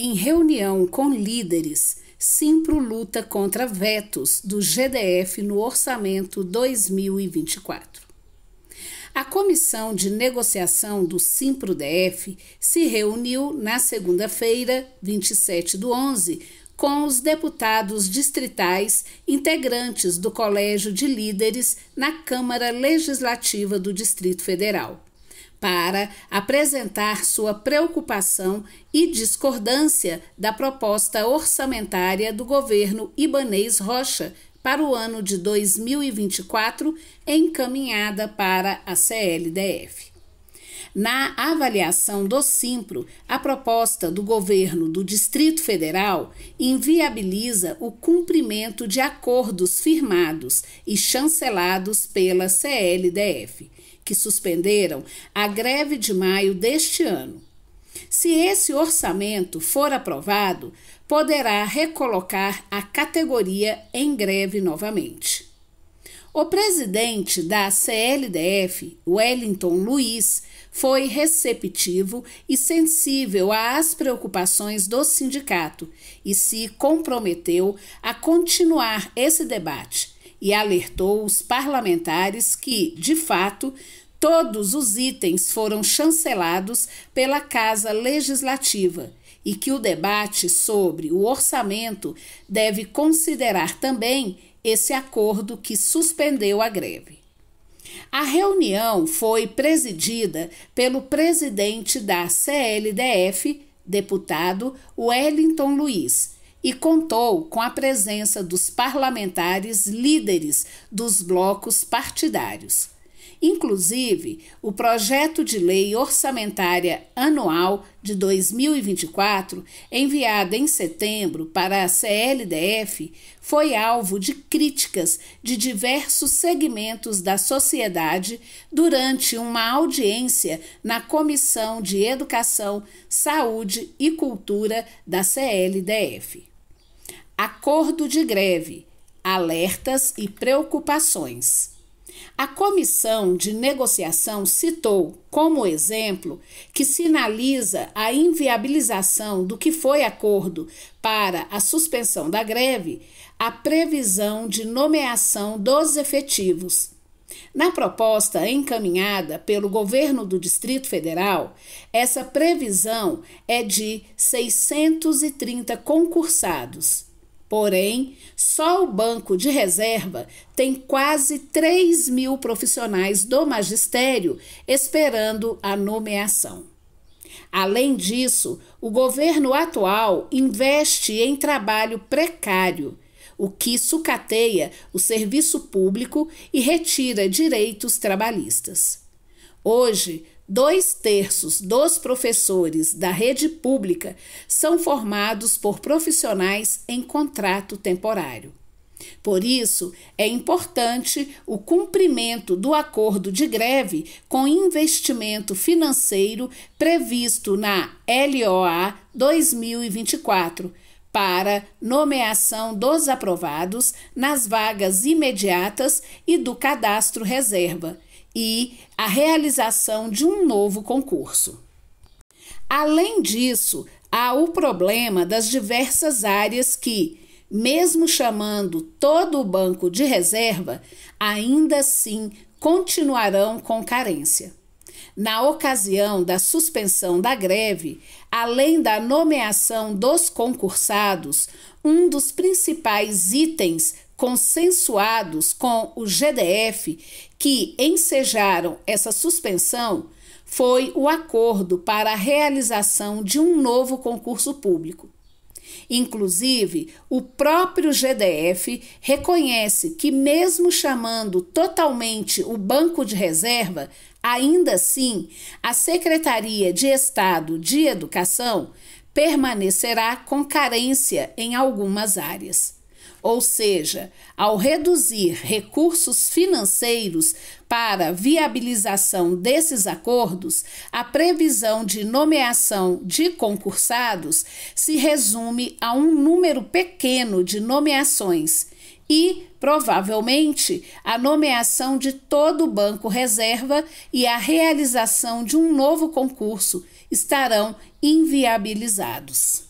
em reunião com líderes, Simpro luta contra vetos do GDF no orçamento 2024. A comissão de negociação do SIMPRO-DF se reuniu na segunda-feira, 27 do 11, com os deputados distritais integrantes do Colégio de Líderes na Câmara Legislativa do Distrito Federal para apresentar sua preocupação e discordância da proposta orçamentária do governo Ibanês Rocha para o ano de 2024, encaminhada para a CLDF. Na avaliação do Simpro, a proposta do governo do Distrito Federal inviabiliza o cumprimento de acordos firmados e chancelados pela CLDF que suspenderam a greve de maio deste ano. Se esse orçamento for aprovado, poderá recolocar a categoria em greve novamente. O presidente da CLDF, Wellington Luiz, foi receptivo e sensível às preocupações do sindicato e se comprometeu a continuar esse debate e alertou os parlamentares que, de fato, todos os itens foram chancelados pela Casa Legislativa e que o debate sobre o orçamento deve considerar também esse acordo que suspendeu a greve. A reunião foi presidida pelo presidente da CLDF, deputado Wellington Luiz, e contou com a presença dos parlamentares líderes dos blocos partidários. Inclusive, o projeto de lei orçamentária anual de 2024, enviado em setembro para a CLDF, foi alvo de críticas de diversos segmentos da sociedade durante uma audiência na Comissão de Educação, Saúde e Cultura da CLDF. Acordo de greve alertas e preocupações. A comissão de negociação citou como exemplo que sinaliza a inviabilização do que foi acordo para a suspensão da greve a previsão de nomeação dos efetivos. Na proposta encaminhada pelo governo do Distrito Federal, essa previsão é de 630 concursados Porém, só o banco de reserva tem quase 3 mil profissionais do magistério esperando a nomeação. Além disso, o governo atual investe em trabalho precário, o que sucateia o serviço público e retira direitos trabalhistas. Hoje, dois terços dos professores da rede pública são formados por profissionais em contrato temporário. Por isso, é importante o cumprimento do acordo de greve com investimento financeiro previsto na LOA 2024 para nomeação dos aprovados nas vagas imediatas e do cadastro reserva e a realização de um novo concurso. Além disso, há o problema das diversas áreas que, mesmo chamando todo o banco de reserva, ainda assim continuarão com carência na ocasião da suspensão da greve, além da nomeação dos concursados, um dos principais itens consensuados com o GDF que ensejaram essa suspensão foi o acordo para a realização de um novo concurso público. Inclusive, o próprio GDF reconhece que, mesmo chamando totalmente o banco de reserva, Ainda assim, a Secretaria de Estado de Educação permanecerá com carência em algumas áreas ou seja, ao reduzir recursos financeiros para viabilização desses acordos, a previsão de nomeação de concursados se resume a um número pequeno de nomeações e, provavelmente, a nomeação de todo o banco reserva e a realização de um novo concurso estarão inviabilizados.